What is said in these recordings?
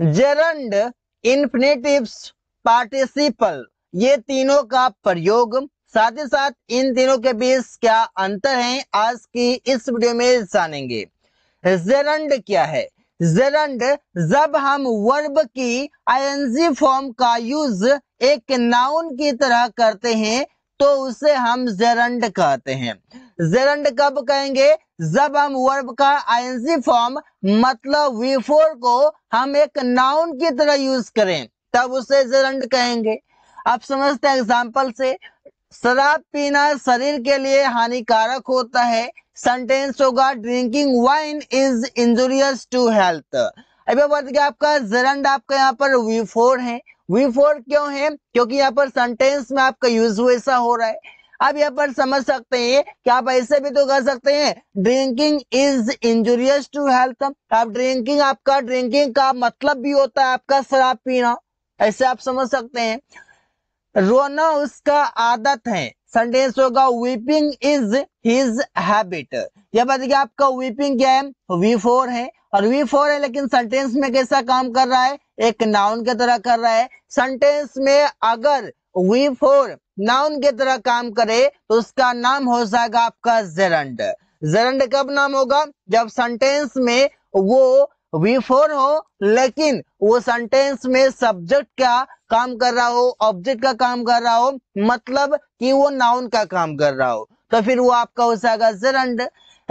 Gerund infinitives participle ये तीनों का प्रयोग साथ ही साथ इन तीनों के बीच क्या अंतर है आज की इस वीडियो में जानेंगे जेरंड क्या है जेरंड जब हम वर्ब की आईएनजी फॉर्म का यूज एक नाउन की तरह करते हैं तो उसे हम जेरंड कहते हैं जेरंड कब कहेंगे जब हम वर्ब का आईएनसी फॉर्म मतलब वी फोर को हम एक नाउन की तरह यूज करें तब उसे जरंड कहेंगे आप समझते हैं एग्जाम्पल से शराब पीना शरीर के लिए हानिकारक होता है सेंटेंस होगा drinking wine is injurious to health अभी बात क्या आपका जरंड आपका यहाँ पर वी फोर है वी फोर क्यों है क्योंकि यहाँ पर सेंटेंस में आपका यूज वैसा हो रहा है अब यहाँ पर समझ सकते हैं कि आप ऐसे भी तो कर सकते हैं drinking is injurious to health आप ड्रिंकिंग आपका ड्रिंकिंग का मतलब भी होता है आपका शराब पीना ऐसे आप समझ सकते हैं रोना उसका आदत है सेंटेंस होगा वीपिंग इज हिज हैबिट यह बात आपका वीपिंग क्या है वी फोर है और वी फोर है लेकिन सेंटेंस में कैसा काम कर रहा है एक नाउन की तरह कर रहा है सेंटेंस में अगर वी फोर नाउन की तरह काम करे तो उसका नाम हो जाएगा आपका जेरंड जेरंड कब नाम होगा जब सेंटेंस में वो फोर हो लेकिन वो सेंटेंस में सब्जेक्ट का काम कर रहा हो ऑब्जेक्ट का काम कर रहा हो मतलब कि वो नाउन का काम कर रहा हो तो फिर वो आपका हो जाएगा जेरंड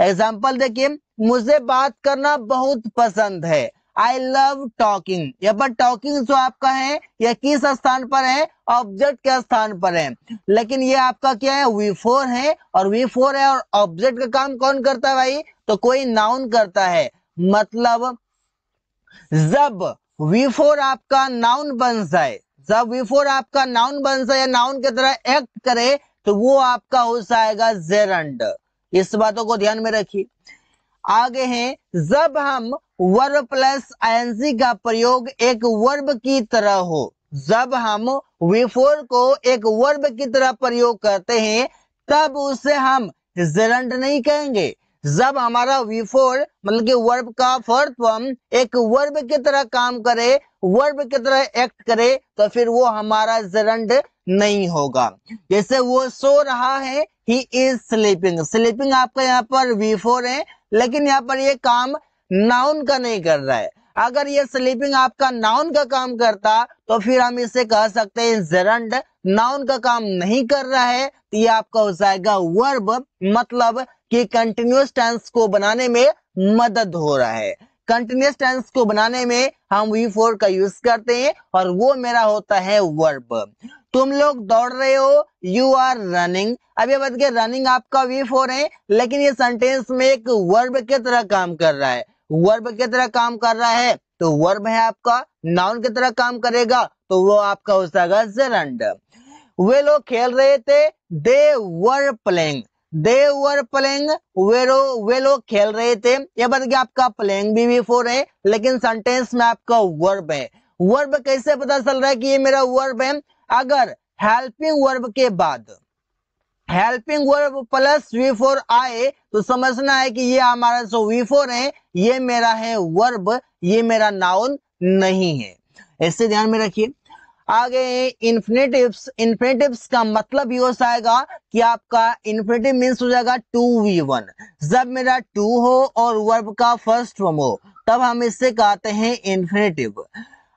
एग्जाम्पल देखिए मुझे बात करना बहुत पसंद है आई लव टॉकिंग यहाँ पर टॉकिंग जो आपका है यह किस स्थान पर है ऑब्जेक्ट के स्थान पर है लेकिन ये आपका क्या है वी फोर है और वी फोर है और ऑब्जेक्ट का काम कौन करता है भाई तो कोई नाउन करता है मतलब जब वी फोर आपका नाउन बन जाए जब वी फोर आपका नाउन बन जाए या नाउन की तरह एक्ट करे तो वो आपका हो जाएगा जेरंड इस बातों को ध्यान में रखिए आगे हैं जब हम वर्ब प्लस आईएनसी का प्रयोग एक वर्ब की तरह हो जब हम विफोर को एक वर्ब की तरह प्रयोग करते हैं तब उसे हम जेरंड नहीं कहेंगे जब हमारा विफोर मतलब कि वर्ब का फोर्थ फॉर्म एक वर्ब की तरह काम करे वर्ब की तरह एक्ट करे तो फिर वो हमारा जेरंड नहीं होगा जैसे वो सो रहा है ही इज स्लीपिंग स्लीपिंग आपका यहाँ पर विफोर है लेकिन यहाँ पर ये काम नाउन का नहीं कर रहा है अगर ये स्लीपिंग आपका नाउन का काम करता तो फिर हम इसे कह सकते हैं जरंड नाउन का काम नहीं कर रहा है तो ये आपका हो जाएगा वर्ब मतलब कि कंटिन्यूस टेंस को बनाने में मदद हो रहा है कंटिन्यूस टेंस को बनाने में हम वी फोर का यूज करते हैं और वो मेरा होता है वर्ब तुम लोग दौड़ रहे हो यू आर रनिंग अब ये बत गया रनिंग आपका वी फोर है लेकिन ये सेंटेंस में एक वर्ब के तरह काम कर रहा है वर्ब के तरह काम कर रहा है तो वर्ब है आपका नाउन की तरह काम करेगा तो वो आपका हो जाएगा जेरंड वे लोग खेल रहे थे दे were playing they were playing वे लो वे लोग खेल रहे थे ये बत गया आपका प्लेइंग भी वी फोर है लेकिन सेंटेंस में आपका वर्ब है वर्ब कैसे पता चल रहा है कि ये मेरा वर्ब है अगर हेल्पिंग वर्ब के बाद helping verb plus V four आए तो समझना है कि ये हमारा जो वी फोर है ये मेरा है वर्ब ये मेरा नाउन नहीं है ऐसे ध्यान में रखिए आगे इन्फिनेटिव्स इन्फिनेटिव्स का मतलब ये हो जाएगा कि आपका इन्फिनेटिव मीन्स हो जाएगा टू वी वन जब मेरा टू हो और वर्ब का फर्स्ट फॉर्म हो तब हम इससे कहते हैं इन्फिनेटिव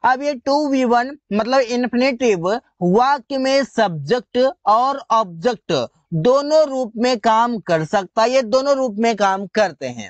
अब ये टू वी वन मतलब इन्फिनेटिव वाक्य में सब्जेक्ट और ऑब्जेक्ट दोनों रूप में काम कर सकता है ये दोनों रूप में काम करते हैं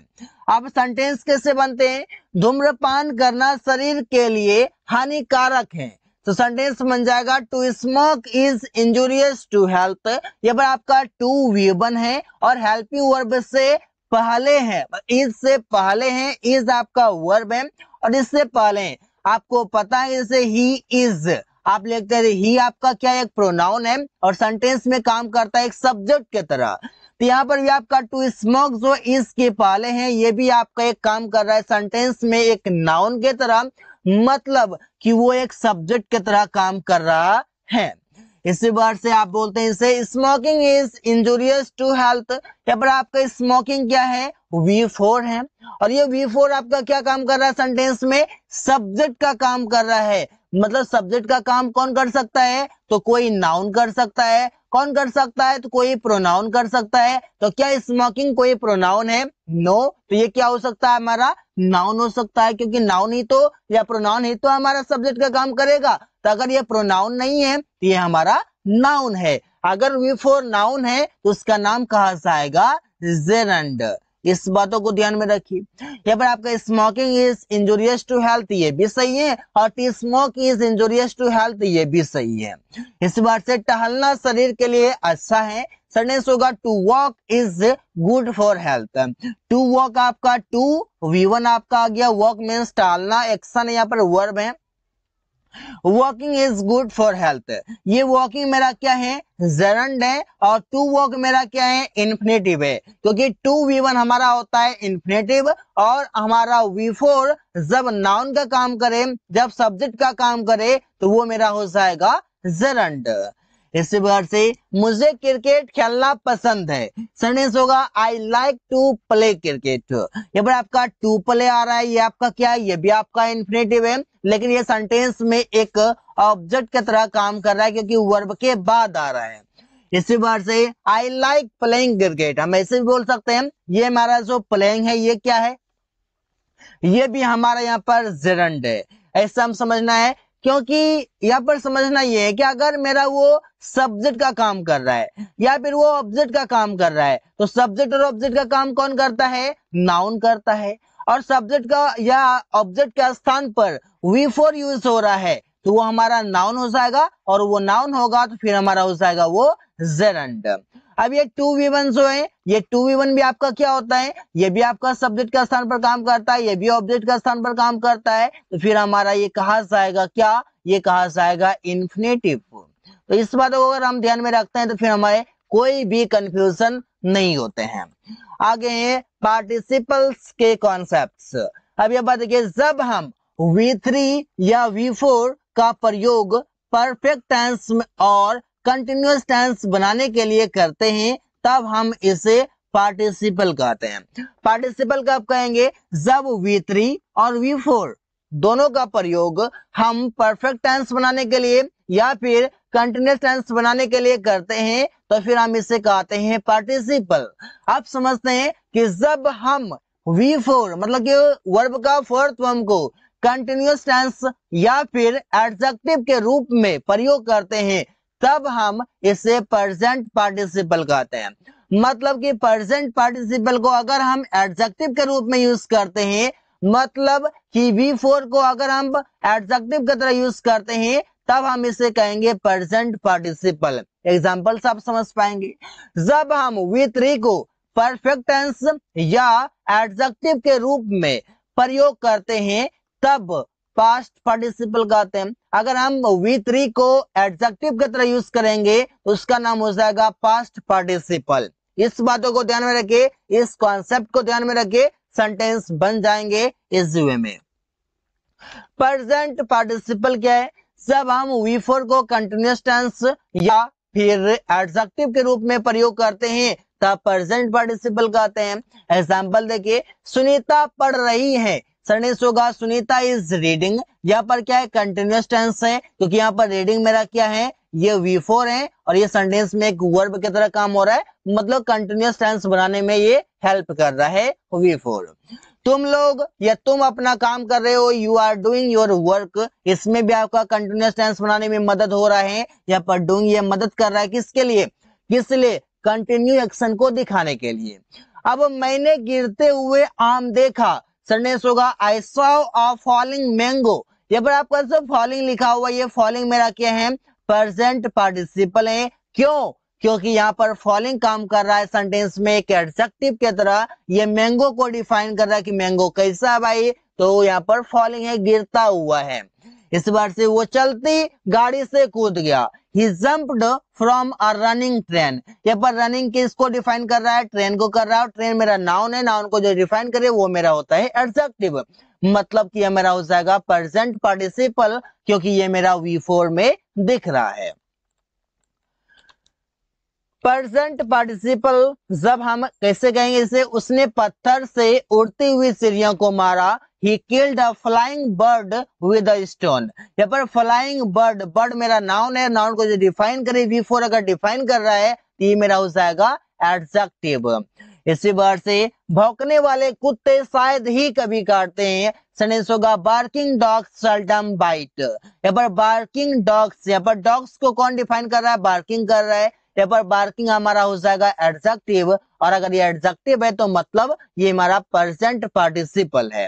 अब सेंटेंस कैसे बनते हैं धूम्रपान करना शरीर के लिए हानिकारक है तो सेंटेंस बन जाएगा to smoke is injurious to health ये पर आपका टू वी वन है और हेल्पिंग वर्ब से पहले है इससे पहले है इज आपका वर्ब है और इससे पहले है आपको पता है जैसे ही इज आप लिखते हैं ही आपका क्या एक प्रोनाउन है और सेंटेंस में काम करता है एक सब्जेक्ट के तरह तो यहाँ पर भी आपका टू स्मोक जो इज के पाले हैं ये भी आपका एक काम कर रहा है सेंटेंस में एक नाउन के तरह मतलब कि वो एक सब्जेक्ट के तरह काम कर रहा है इसी वर्ड से आप बोलते हैं इसे smoking is injurious to health यहाँ पर आपका स्मोकिंग क्या है वी फोर है और ये वी फोर आपका क्या काम कर रहा है सेंटेंस में सब्जेक्ट का काम कर रहा है मतलब सब्जेक्ट का काम कौन कर सकता है तो कोई नाउन कर सकता है कौन कर सकता है तो कोई प्रोनाउन कर सकता है तो क्या स्मोकिंग कोई प्रोनाउन है नो no. तो ये क्या हो सकता है हमारा नाउन हो सकता है क्योंकि नाउन ही तो या प्रोनाउन ही तो हमारा सब्जेक्ट का काम करेगा तो अगर ये प्रोनाउन नहीं है तो ये हमारा नाउन है अगर वी फोर नाउन है तो उसका नाम कहा जाएगा जेरंड इस बातों को ध्यान में रखिए यहाँ पर आपका smoking is injurious to health ये भी सही है और to smoke is injurious to health ये भी सही है इस बात से टहलना शरीर के लिए अच्छा है सडनेस होगा to walk is good for health to walk आपका टू वी वन आपका आ गया वॉक मीन्स टहलना एक्शन यहाँ पर वर्ब है walking is good for health ये वॉकिंग मेरा क्या है जरंड है और टू वॉक मेरा क्या है इन्फिनेटिव है क्योंकि टू वी वन हमारा होता है इन्फिनेटिव और हमारा वी फोर जब नाउन का काम करे जब सब्जेक्ट का काम करे तो वो मेरा हो जाएगा जरंड इसी प्रकार से मुझे क्रिकेट खेलना पसंद है सेंटेंस होगा I like to play cricket ये पर आपका टू प्ले आ रहा है ये आपका क्या है ये भी आपका इन्फिनेटिव है लेकिन ये सेंटेंस में एक ऑब्जेक्ट की तरह काम कर रहा है क्योंकि वर्ब के बाद आ रहा है इसी बार से आई लाइक प्लेइंग क्रिकेट हम ऐसे भी बोल सकते हैं ये हमारा जो प्लेइंग है ये क्या है ये भी हमारा यहाँ पर जेरंड है ऐसा हम समझना है क्योंकि यहाँ पर समझना ये है कि अगर मेरा वो सब्जेक्ट का काम कर रहा है या फिर वो ऑब्जेक्ट का काम कर रहा है तो सब्जेक्ट और ऑब्जेक्ट का काम कौन करता है नाउन करता है और सब्जेक्ट का या ऑब्जेक्ट के स्थान पर वी फोर यूज हो रहा है तो वो हमारा नाउन हो जाएगा और वो नाउन होगा तो फिर हमारा हो जाएगा वो जेरंड अब ये टू वी वन जो है ये टू वी वन भी आपका क्या होता है ये भी आपका सब्जेक्ट का स्थान पर काम करता है ये भी ऑब्जेक्ट का स्थान पर काम करता है तो फिर हमारा ये कहा जाएगा क्या ये कहा जाएगा इन्फिनेटिव तो इस बात को अगर हम ध्यान में रखते हैं तो फिर हमारे कोई भी कंफ्यूजन नहीं होते हैं आगे है पार्टिसिपल्स के कॉन्सेप्ट अब यह बात देखिए जब हम वी या वी का प्रयोग परफेक्ट टेंस और कंटिन्यूस टेंस बनाने के लिए करते हैं तब हम इसे पार्टिसिपल कहते हैं पार्टिसिपल कब कहेंगे जब वी थ्री और वी फोर दोनों का प्रयोग हम परफेक्ट टेंस बनाने के लिए या फिर कंटिन्यूस टेंस बनाने के लिए करते हैं तो फिर हम इसे कहते हैं पार्टिसिपल अब समझते हैं कि जब हम वी फोर मतलब कि वर्ब का फोर्थ फॉर्म को कंटिन्यूस टेंस या फिर एडजेक्टिव के रूप में प्रयोग करते हैं तब हम इसे प्रेजेंट पार्टिसिपल कहते हैं मतलब कि प्रेजेंट पार्टिसिपल को अगर हम एडजेक्टिव के रूप में यूज करते हैं मतलब कि वी फोर को अगर हम एडजेक्टिव की तरह यूज करते हैं तब हम इसे कहेंगे प्रेजेंट पार्टिसिपल एग्जाम्पल आप समझ पाएंगे जब हम वी थ्री को परफेक्ट टेंस या एडजेक्टिव के रूप में प्रयोग करते हैं तब पास्ट पार्टिसिपल कहते हैं अगर हम वी थ्री को एडजेक्टिव की तरह यूज करेंगे तो उसका नाम हो जाएगा पास्ट पार्टिसिपल इस बातों को ध्यान में रखिए इस कॉन्सेप्ट को ध्यान में रखे सेंटेंस बन जाएंगे इस वे में प्रेजेंट पार्टिसिपल क्या है जब हम वी फोर को कंटिन्यूस टेंस या फिर एडजेक्टिव के रूप में प्रयोग करते हैं तब प्रेजेंट पार्टिसिपल कहते हैं एग्जाम्पल देखिए सुनीता पढ़ रही है सर होगा सुनीता इज रीडिंग यहाँ पर क्या है कंटिन्यूस टेंस है क्योंकि यहाँ पर रीडिंग मेरा क्या है ये वी फोर है और ये सेंटेंस में एक वर्ब की तरह काम हो रहा है मतलब कंटिन्यूस टेंस बनाने में ये हेल्प कर रहा है वी फोर तुम लोग या तुम अपना काम कर रहे हो you are doing your work इसमें भी आपका कंटिन्यूस टेंस बनाने में मदद हो रहा है यहाँ पर डूइंग ये मदद कर रहा है किसके लिए किस लिए कंटिन्यू एक्शन को दिखाने के लिए अब मैंने गिरते हुए आम देखा सेंटेंस होगा I saw a falling mango यहाँ पर आपका सब फॉलिंग लिखा हुआ ये फॉलिंग मेरा क्या है प्रेजेंट पार्टिसिपल है क्यों क्योंकि यहाँ पर फॉलिंग काम कर रहा है सेंटेंस में एक एडजेक्टिव की तरह ये मैंगो को डिफाइन कर रहा है कि मैंगो कैसा भाई तो यहाँ पर फॉलिंग है गिरता हुआ है इस बार से वो चलती गाड़ी से कूद गया he jumped from a running train यहाँ पर रनिंग किस को डिफाइन कर रहा है ट्रेन को कर रहा है ट्रेन मेरा नाउन है नाउन को जो डिफाइन करे वो मेरा होता है एडजेक्टिव मतलब कि यह मेरा हो जाएगा प्रेजेंट पार्टिसिपल क्योंकि ये मेरा वी फोर में दिख रहा है प्रेजेंट पार्टिसिपल जब हम कैसे कहेंगे इसे उसने पत्थर से उड़ती हुई चिड़िया को मारा he killed a flying bird with a stone यहाँ पर फ्लाइंग बर्ड बर्ड मेरा नाउन है नाउन को जो डिफाइन करे वी फोर अगर डिफाइन कर रहा है तो ये मेरा हो जाएगा एडजेक्टिव इसी बार से भौंकने वाले कुत्ते शायद ही कभी काटते हैं सेंटेंस होगा बार्किंग डॉग्स सल्डम बाइट यहाँ पर बार्किंग डॉग्स यहाँ पर डॉग्स को कौन डिफाइन कर रहा है बार्किंग कर रहा है पेपर पर हमारा हो जाएगा एडजेक्टिव और अगर ये एडजेक्टिव है तो मतलब ये हमारा प्रेजेंट पार्टिसिपल है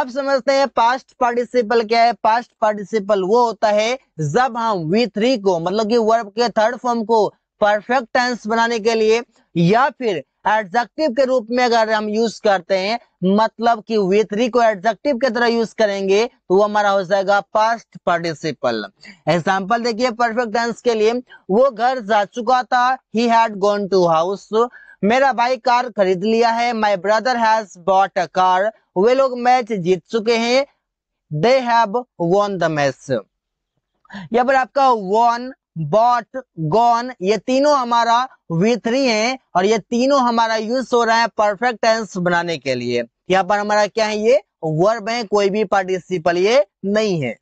अब समझते हैं पास्ट पार्टिसिपल क्या है पास्ट पार्टिसिपल वो होता है जब हम वी थ्री को मतलब कि वर्ब के थर्ड फॉर्म को परफेक्ट टेंस बनाने के लिए या फिर एडजेक्टिव के रूप में अगर हम यूज करते हैं मतलब कि थ्री को एडजेक्टिव की तरह यूज करेंगे तो वो हमारा हो जाएगा फर्स्ट पार्टिसिपल एग्जाम्पल देखिए परफेक्ट टेंस के लिए वो घर जा चुका था he had gone to house मेरा भाई कार खरीद लिया है my brother has bought a car वे लोग मैच जीत चुके हैं they have won the match या पर आपका वॉन बॉट गॉन ये तीनों हमारा वी थ्री है और ये तीनों हमारा यूज हो रहा है परफेक्ट टेंस बनाने के लिए यहाँ पर हमारा क्या है ये वर्ब है कोई भी पार्टिसिपल ये नहीं है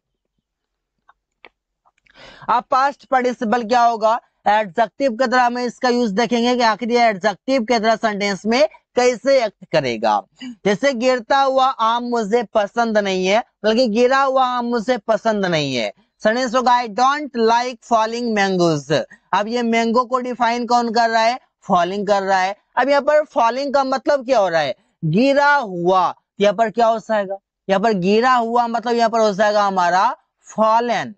अब पास्ट पार्टिसिपल क्या होगा एडजेक्टिव की तरह हमें इसका यूज देखेंगे कि आखिर ये एडजेक्टिव की तरह सेंटेंस में कैसे एक्ट करेगा जैसे गिरता हुआ आम मुझे पसंद नहीं है बल्कि गिरा हुआ आम मुझे पसंद नहीं है सनेस होगा I don't like falling mangoes अब ये मैंगो को डिफाइन कौन कर रहा है फॉलिंग कर रहा है अब यहाँ पर फॉलिंग का मतलब क्या हो रहा है गिरा हुआ तो यहाँ पर क्या हो जाएगा यहाँ पर गिरा हुआ मतलब यहाँ पर हो जाएगा हमारा फॉलन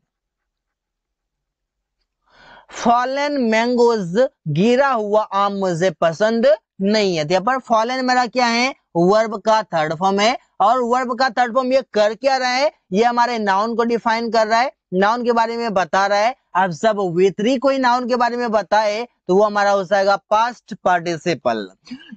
फॉलन मैंगोज गिरा हुआ आम मुझे पसंद नहीं है तो यहाँ पर फॉलन मेरा क्या है वर्ब का थर्ड फॉर्म है और वर्ब का थर्ड फॉर्म ये कर क्या रहा है ये हमारे नाउन को डिफाइन कर रहा है नाउन के बारे में बता रहा है अब जब वित्री कोई नाउन के बारे में बताए तो वो हमारा हो जाएगा पास्ट पार्टिसिपल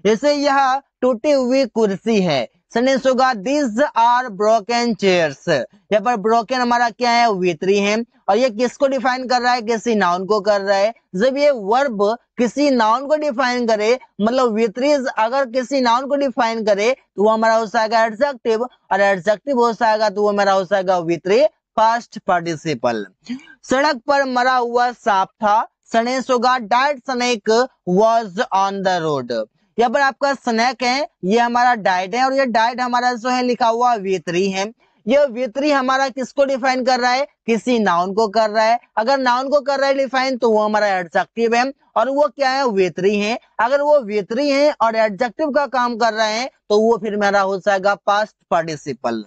जैसे यह टूटी हुई कुर्सी है सेंटेंस होगा दिस आर ब्रोकन चेयर्स यहाँ पर ब्रोकन हमारा क्या है वेत्री है और ये किसको डिफाइन कर रहा है किसी नाउन को कर रहा है जब ये वर्ब किसी नाउन को डिफाइन करे मतलब वितरीज अगर किसी नाउन को डिफाइन करे तो वो हमारा हो जाएगा एडजेक्टिव और एडजेक्टिव हो जाएगा तो वो हमारा हो जाएगा वितरी फर्स्ट पार्टिसिपल सड़क पर मरा हुआ सांप था सनेस होगा that snake was on the road यहाँ पर आपका स्नैक है ये हमारा डाइट है और ये डाइट हमारा जो है लिखा हुआ वेतरी है यह वेतरी हमारा किसको डिफाइन कर रहा है किसी नाउन को कर रहा है अगर नाउन को कर रहा है डिफाइन तो वो हमारा एडजेक्टिव है और वो क्या है वेतरी है अगर वो वेतरी है और एडजेक्टिव का काम कर रहे हैं तो वो फिर मेरा हो जाएगा पास्ट पार्टिसिपल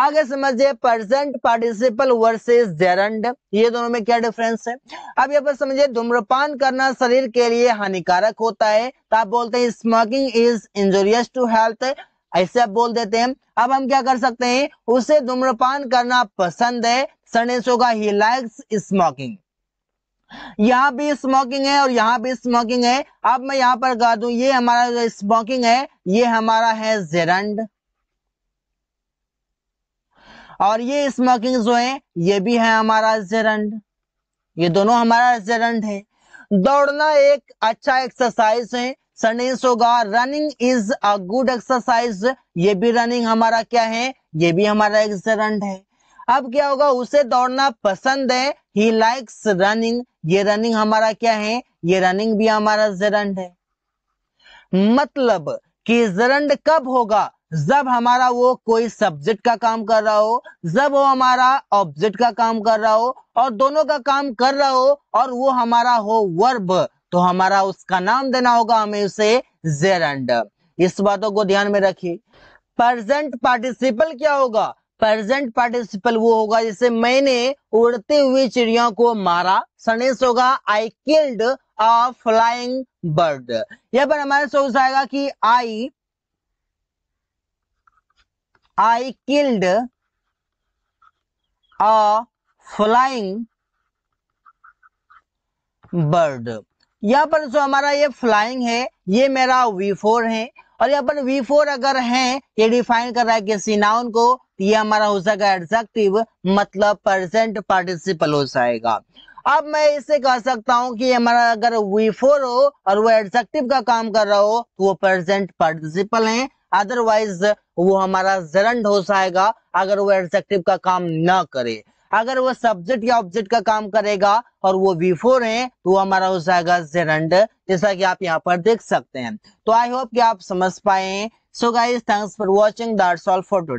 आगे समझिए प्रेजेंट पार्टिसिपल वर्सेस जेरंड ये दोनों में क्या डिफरेंस है अब यहाँ पर समझिए धूम्रपान करना शरीर के लिए हानिकारक होता है तो आप बोलते हैं smoking is injurious to health ऐसे आप बोल देते हैं अब हम क्या कर सकते हैं उसे धूम्रपान करना पसंद है सनेसो का ही लाइक्स स्मोकिंग यहाँ भी स्मोकिंग है और यहाँ भी स्मोकिंग है अब मैं यहाँ पर कह दू ये हमारा जो स्मोकिंग है ये हमारा है जेरंड और ये स्मोकिंग जो है ये भी है हमारा जेरंड ये दोनों हमारा जेरंड है दौड़ना एक अच्छा एक्सरसाइज है सनेस होगा running is a good exercise ये भी रनिंग हमारा क्या है ये भी हमारा एक्सरंट है अब क्या होगा उसे दौड़ना पसंद है ही लाइक्स रनिंग ये रनिंग हमारा क्या है ये रनिंग भी हमारा जरंड है मतलब कि जरंड कब होगा जब हमारा वो कोई सब्जेक्ट का काम कर रहा हो जब वो हमारा ऑब्जेक्ट का काम कर रहा हो और दोनों का काम कर रहा हो और वो हमारा हो वर्ब तो हमारा उसका नाम देना होगा हमें उसे जेरंड इस बातों को ध्यान में रखिए प्रेजेंट पार्टिसिपल क्या होगा प्रेजेंट पार्टिसिपल वो होगा जैसे मैंने उड़ते हुए चिड़िया को मारा सनेस होगा I killed a flying bird यहाँ पर हमारे सोच आएगा कि आई I killed a flying bird. यहाँ पर जो हमारा ये फ्लाइंग है ये मेरा V4 है और यहाँ पर V4 अगर है ये डिफाइन कर रहा है किसी नाउन को तो ये हमारा हो जाएगा एडजेक्टिव मतलब प्रेजेंट पार्टिसिपल हो जाएगा अब मैं इसे कह सकता हूं कि हमारा अगर वी फोर हो और वो एडजेक्टिव का काम कर रहा हो तो वो प्रेजेंट पार्टिसिपल है अदरवाइज वो हमारा जरंड हो जाएगा अगर वो एडजेक्टिव का काम ना करे अगर वो सब्जेक्ट या ऑब्जेक्ट का काम करेगा और वो बिफोर है तो हमारा हो जाएगा जेरंड जैसा कि आप यहाँ पर देख सकते हैं तो आई होप कि आप समझ पाए so guys thanks for watching that's all for today